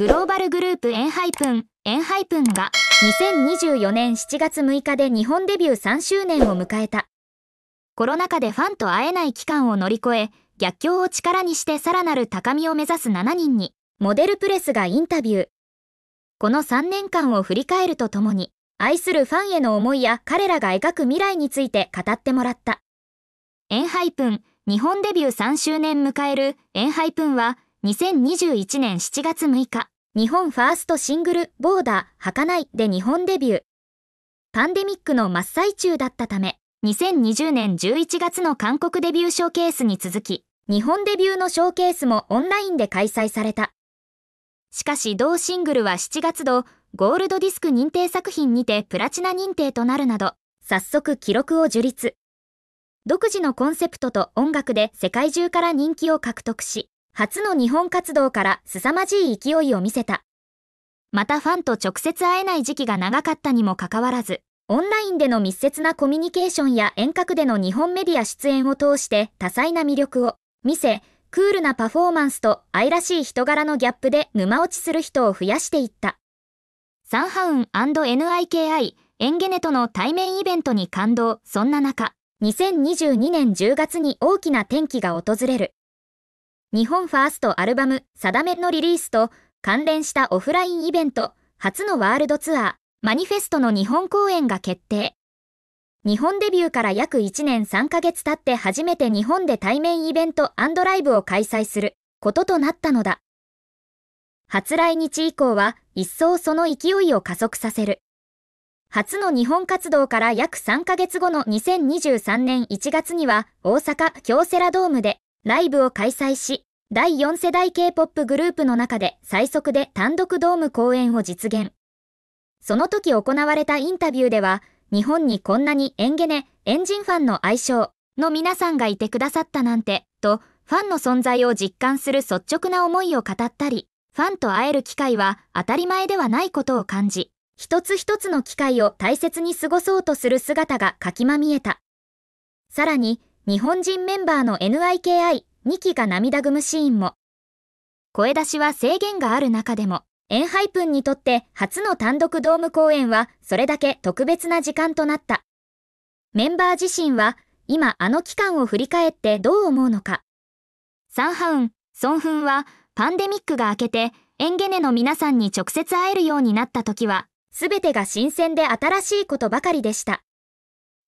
グローバルグループエンハイプン、エンハイプンが2024年7月6日で日本デビュー3周年を迎えた。コロナ禍でファンと会えない期間を乗り越え、逆境を力にしてさらなる高みを目指す7人に、モデルプレスがインタビュー。この3年間を振り返るとともに、愛するファンへの思いや彼らが描く未来について語ってもらった。エンハイプン、日本デビュー3周年迎えるエンハイプンは、2021年7月6日、日本ファーストシングルボーダー儚いで日本デビュー。パンデミックの真っ最中だったため、2020年11月の韓国デビューショーケースに続き、日本デビューのショーケースもオンラインで開催された。しかし同シングルは7月度、ゴールドディスク認定作品にてプラチナ認定となるなど、早速記録を樹立。独自のコンセプトと音楽で世界中から人気を獲得し、初の日本活動から凄まじい勢いを見せた。またファンと直接会えない時期が長かったにもかかわらず、オンラインでの密接なコミュニケーションや遠隔での日本メディア出演を通して多彩な魅力を見せ、クールなパフォーマンスと愛らしい人柄のギャップで沼落ちする人を増やしていった。サンハウン &NIKI エンゲネとの対面イベントに感動、そんな中、2022年10月に大きな転機が訪れる。日本ファーストアルバム、定めのリリースと、関連したオフラインイベント、初のワールドツアー、マニフェストの日本公演が決定。日本デビューから約1年3ヶ月経って初めて日本で対面イベントライブを開催することとなったのだ。初来日以降は一層その勢いを加速させる。初の日本活動から約3ヶ月後の2023年1月には大阪京セラドームでライブを開催し、第4世代 K-POP グループの中で最速で単独ドーム公演を実現。その時行われたインタビューでは、日本にこんなにエンゲネ、エンジンファンの愛称の皆さんがいてくださったなんて、と、ファンの存在を実感する率直な思いを語ったり、ファンと会える機会は当たり前ではないことを感じ、一つ一つの機会を大切に過ごそうとする姿がかきまみえた。さらに、日本人メンバーの NIKI2 期が涙ぐむシーンも。声出しは制限がある中でも、エンハイプンにとって初の単独ドーム公演はそれだけ特別な時間となった。メンバー自身は今あの期間を振り返ってどう思うのか。サンハウン、ソンフンはパンデミックが明けてエンゲネの皆さんに直接会えるようになった時は、すべてが新鮮で新しいことばかりでした。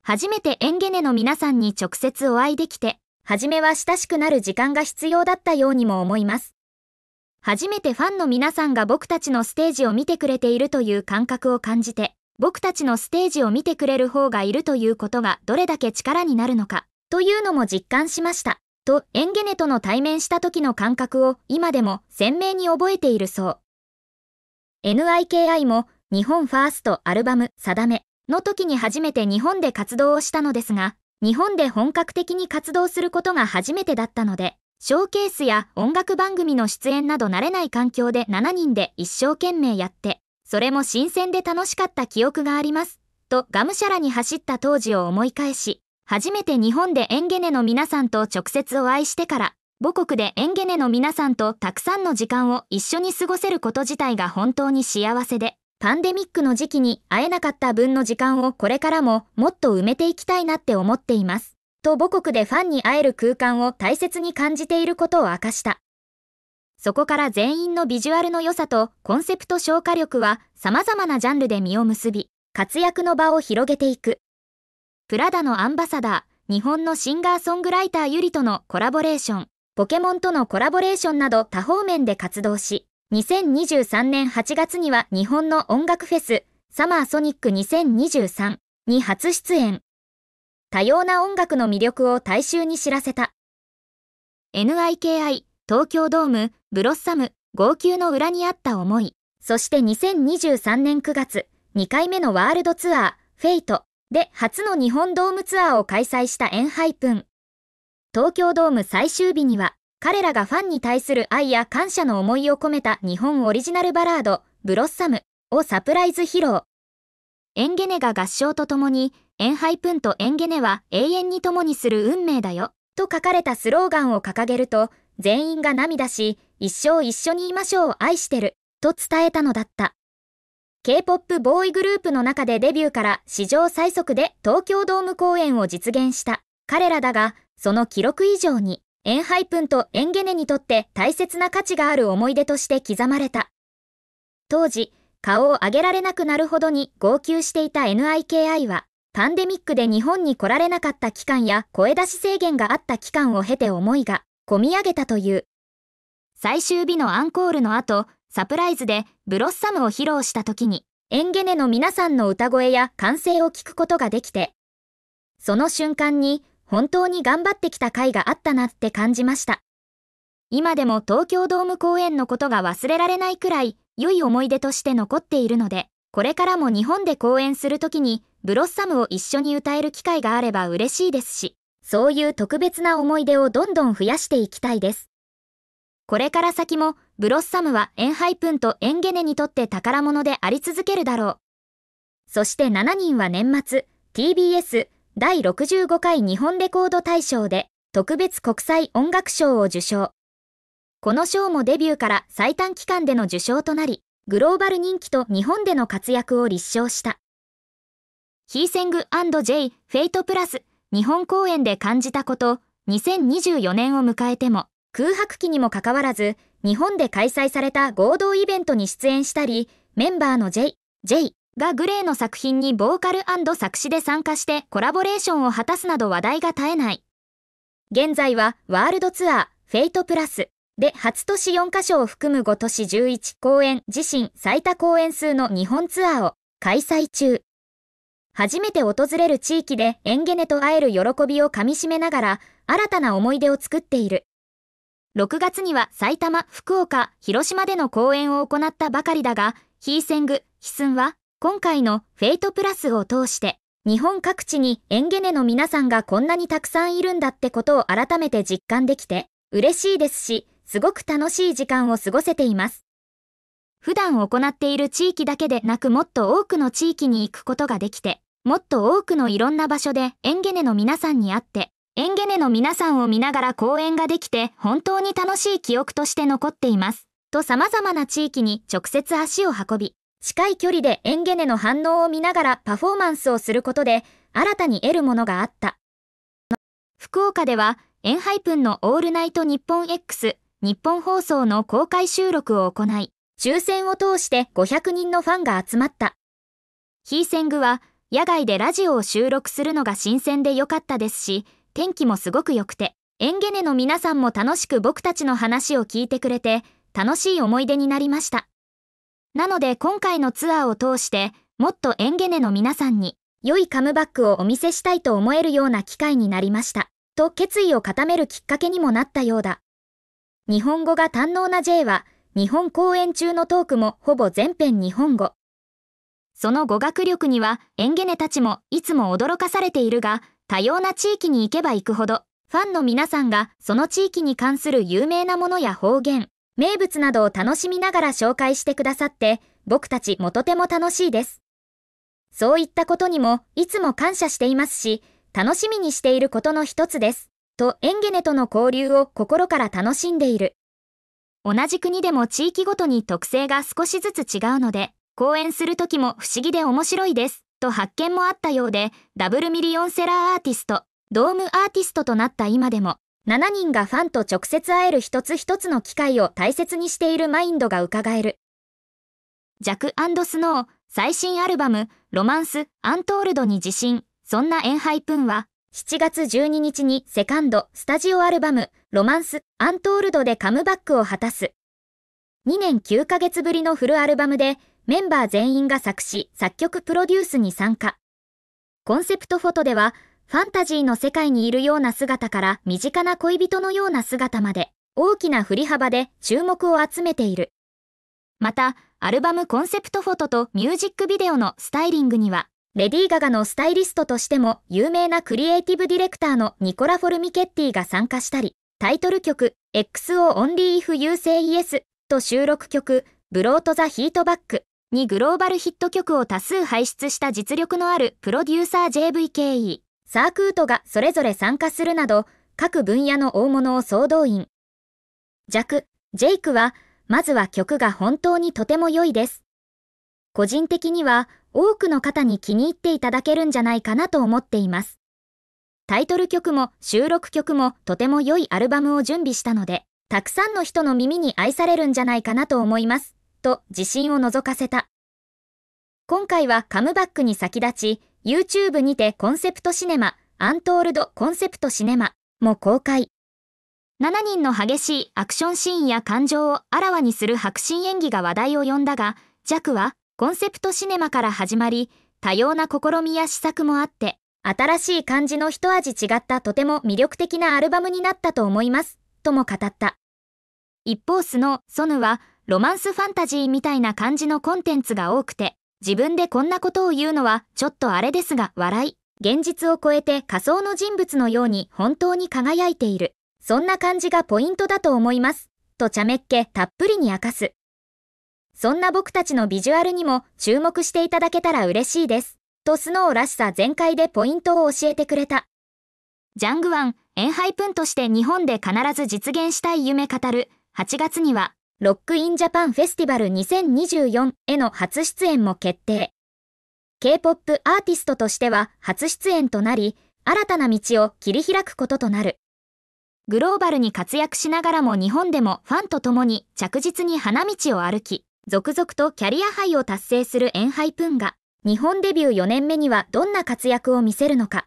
初めてエンゲネの皆さんに直接お会いできて、初めは親しくなる時間が必要だったようにも思います。初めてファンの皆さんが僕たちのステージを見てくれているという感覚を感じて、僕たちのステージを見てくれる方がいるということがどれだけ力になるのか、というのも実感しました。と、エンゲネとの対面した時の感覚を今でも鮮明に覚えているそう。NIKI も日本ファーストアルバム定めの時に初めて日本で活動をしたのですが、日本で本格的に活動することが初めてだったので、ショーケースや音楽番組の出演など慣れない環境で7人で一生懸命やって、それも新鮮で楽しかった記憶があります。とがむしゃらに走った当時を思い返し、初めて日本でエンゲネの皆さんと直接お会いしてから、母国でエンゲネの皆さんとたくさんの時間を一緒に過ごせること自体が本当に幸せで、パンデミックの時期に会えなかった分の時間をこれからももっと埋めていきたいなって思っています。と母国でファンに会える空間を大切に感じていることを明かした。そこから全員のビジュアルの良さとコンセプト消化力は様々なジャンルで実を結び、活躍の場を広げていく。プラダのアンバサダー、日本のシンガーソングライターゆりとのコラボレーション、ポケモンとのコラボレーションなど多方面で活動し、2023年8月には日本の音楽フェス、サマーソニック2023に初出演。多様な音楽の魅力を大衆に知らせた。NIKI、東京ドーム、ブロッサム、号泣の裏にあった思い。そして2023年9月、2回目のワールドツアー、フェイトで初の日本ドームツアーを開催したエンハイプン。東京ドーム最終日には、彼らがファンに対する愛や感謝の思いを込めた日本オリジナルバラード、ブロッサムをサプライズ披露。エンゲネが合唱とともに、エンハイプンとエンゲネは永遠に共にする運命だよ、と書かれたスローガンを掲げると、全員が涙し、一生一緒にいましょう愛してる、と伝えたのだった。K-POP ボーイグループの中でデビューから史上最速で東京ドーム公演を実現した彼らだが、その記録以上に、エンハイプンとエンゲネにとって大切な価値がある思い出として刻まれた。当時、顔を上げられなくなるほどに号泣していた NIKI は、パンデミックで日本に来られなかった期間や声出し制限があった期間を経て思いが込み上げたという。最終日のアンコールの後、サプライズでブロッサムを披露した時に、エンゲネの皆さんの歌声や歓声を聞くことができて、その瞬間に本当に頑張ってきた回があったなって感じました。今でも東京ドーム公演のことが忘れられないくらい良い思い出として残っているので、これからも日本で公演するときにブロッサムを一緒に歌える機会があれば嬉しいですし、そういう特別な思い出をどんどん増やしていきたいです。これから先もブロッサムはエンハイプンとエンゲネにとって宝物であり続けるだろう。そして7人は年末 TBS 第65回日本レコード大賞で特別国際音楽賞を受賞。この賞もデビューから最短期間での受賞となり、グローバル人気と日本での活躍を立証した。ヒーセング &J フェイトプラス日本公演で感じたこと、2024年を迎えても空白期にもかかわらず、日本で開催された合同イベントに出演したり、メンバーの J、J、がグレーの作品にボーカル作詞で参加してコラボレーションを果たすなど話題が絶えない。現在はワールドツアー、フェイトプラスで初都市4カ所を含む5都市11公演自身最多公演数の日本ツアーを開催中。初めて訪れる地域でエンゲネと会える喜びをかみしめながら新たな思い出を作っている。6月には埼玉、福岡、広島での公演を行ったばかりだが、ヒーセング、ヒスンは今回のフェイトプラスを通して、日本各地にエンゲネの皆さんがこんなにたくさんいるんだってことを改めて実感できて、嬉しいですし、すごく楽しい時間を過ごせています。普段行っている地域だけでなくもっと多くの地域に行くことができて、もっと多くのいろんな場所でエンゲネの皆さんに会って、エンゲネの皆さんを見ながら公演ができて本当に楽しい記憶として残っています。と様々な地域に直接足を運び、近い距離でエンゲネの反応を見ながらパフォーマンスをすることで新たに得るものがあった。福岡では、エンハイプンのオールナイト日本 X 日本放送の公開収録を行い、抽選を通して500人のファンが集まった。ヒーセングは、野外でラジオを収録するのが新鮮で良かったですし、天気もすごく良くて、エンゲネの皆さんも楽しく僕たちの話を聞いてくれて、楽しい思い出になりました。なので今回のツアーを通して、もっとエンゲネの皆さんに、良いカムバックをお見せしたいと思えるような機会になりました。と決意を固めるきっかけにもなったようだ。日本語が堪能な J は、日本公演中のトークもほぼ全編日本語。その語学力にはエンゲネたちもいつも驚かされているが、多様な地域に行けば行くほど、ファンの皆さんがその地域に関する有名なものや方言、名物などを楽しみながら紹介してくださって、僕たちもとても楽しいです。そういったことにもいつも感謝していますし、楽しみにしていることの一つです。と、エンゲネとの交流を心から楽しんでいる。同じ国でも地域ごとに特性が少しずつ違うので、公演する時も不思議で面白いです。と発見もあったようで、ダブルミリオンセラーアーティスト、ドームアーティストとなった今でも、7人がファンと直接会える一つ一つの機会を大切にしているマインドが伺える。ジャックスノー最新アルバムロマンス・アントールドに自信、そんなエンハイプンは7月12日にセカンドスタジオアルバムロマンス・アントールドでカムバックを果たす。2年9ヶ月ぶりのフルアルバムでメンバー全員が作詞、作曲プロデュースに参加。コンセプトフォトではファンタジーの世界にいるような姿から身近な恋人のような姿まで大きな振り幅で注目を集めている。また、アルバムコンセプトフォトとミュージックビデオのスタイリングには、レディー・ガガのスタイリストとしても有名なクリエイティブディレクターのニコラ・フォルミケッティが参加したり、タイトル曲 XO Only If You Say Yes と収録曲ブロート・ザ・ヒートバックにグローバルヒット曲を多数輩出した実力のあるプロデューサー JVKE。サークートがそれぞれ参加するなど、各分野の大物を総動員。弱、ジェイクは、まずは曲が本当にとても良いです。個人的には、多くの方に気に入っていただけるんじゃないかなと思っています。タイトル曲も収録曲もとても良いアルバムを準備したので、たくさんの人の耳に愛されるんじゃないかなと思います、と自信を覗かせた。今回はカムバックに先立ち、YouTube にてコンセプトシネマ、アントールドコンセプトシネマも公開。7人の激しいアクションシーンや感情をあらわにする迫真演技が話題を呼んだが、クはコンセプトシネマから始まり、多様な試みや試作もあって、新しい感じの一味違ったとても魅力的なアルバムになったと思います、とも語った。一方スノー・ソヌは、ロマンスファンタジーみたいな感じのコンテンツが多くて、自分でこんなことを言うのはちょっとあれですが笑い。現実を超えて仮想の人物のように本当に輝いている。そんな感じがポイントだと思います。と茶目っ気たっぷりに明かす。そんな僕たちのビジュアルにも注目していただけたら嬉しいです。とスノーらしさ全開でポイントを教えてくれた。ジャングワン、エンハイプンとして日本で必ず実現したい夢語る、8月にはロックインジャパンフェスティバル2024への初出演も決定。K-POP アーティストとしては初出演となり、新たな道を切り開くこととなる。グローバルに活躍しながらも日本でもファンと共に着実に花道を歩き、続々とキャリアハイを達成するエンハイプンが、日本デビュー4年目にはどんな活躍を見せるのか。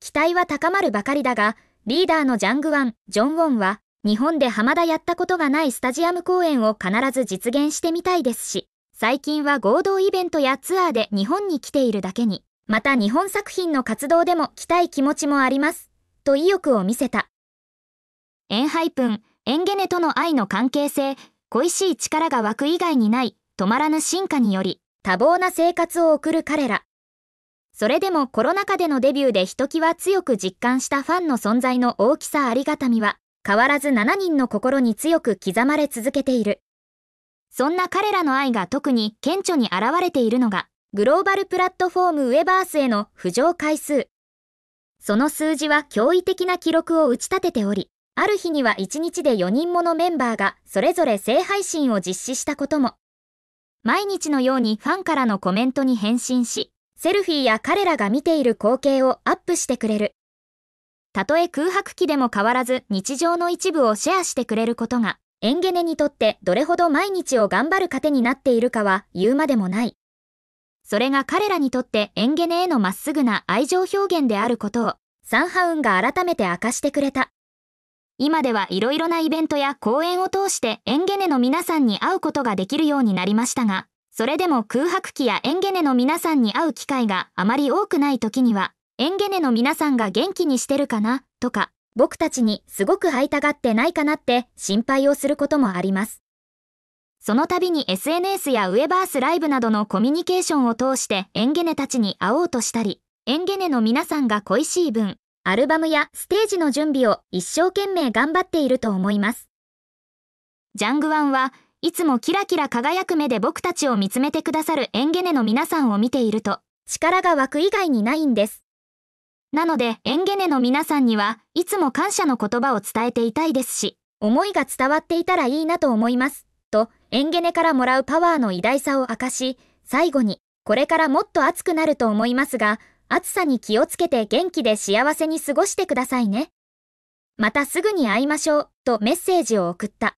期待は高まるばかりだが、リーダーのジャングワン、ジョンウォンは、日本で浜田やったことがないスタジアム公演を必ず実現してみたいですし、最近は合同イベントやツアーで日本に来ているだけに、また日本作品の活動でも来たい気持ちもあります、と意欲を見せた。エンハイプン、エンゲネとの愛の関係性、恋しい力が湧く以外にない、止まらぬ進化により、多忙な生活を送る彼ら。それでもコロナ禍でのデビューでひときわ強く実感したファンの存在の大きさありがたみは、変わらず7人の心に強く刻まれ続けている。そんな彼らの愛が特に顕著に現れているのが、グローバルプラットフォームウェバースへの浮上回数。その数字は驚異的な記録を打ち立てており、ある日には1日で4人ものメンバーがそれぞれ性配信を実施したことも。毎日のようにファンからのコメントに返信し、セルフィーや彼らが見ている光景をアップしてくれる。たとえ空白期でも変わらず日常の一部をシェアしてくれることが、エンゲネにとってどれほど毎日を頑張る糧になっているかは言うまでもない。それが彼らにとってエンゲネへのまっすぐな愛情表現であることを、サンハウンが改めて明かしてくれた。今ではいろいろなイベントや講演を通してエンゲネの皆さんに会うことができるようになりましたが、それでも空白期やエンゲネの皆さんに会う機会があまり多くない時には、エンゲネの皆さんが元気にしてるかなとか、僕たちにすごく会いたがってないかなって心配をすることもあります。その度に SNS やウェバースライブなどのコミュニケーションを通してエンゲネたちに会おうとしたり、エンゲネの皆さんが恋しい分、アルバムやステージの準備を一生懸命頑張っていると思います。ジャングワンはいつもキラキラ輝く目で僕たちを見つめてくださるエンゲネの皆さんを見ていると力が湧く以外にないんです。なので、エンゲネの皆さんには、いつも感謝の言葉を伝えていたいですし、思いが伝わっていたらいいなと思います。と、エンゲネからもらうパワーの偉大さを明かし、最後に、これからもっと暑くなると思いますが、暑さに気をつけて元気で幸せに過ごしてくださいね。またすぐに会いましょう、とメッセージを送った。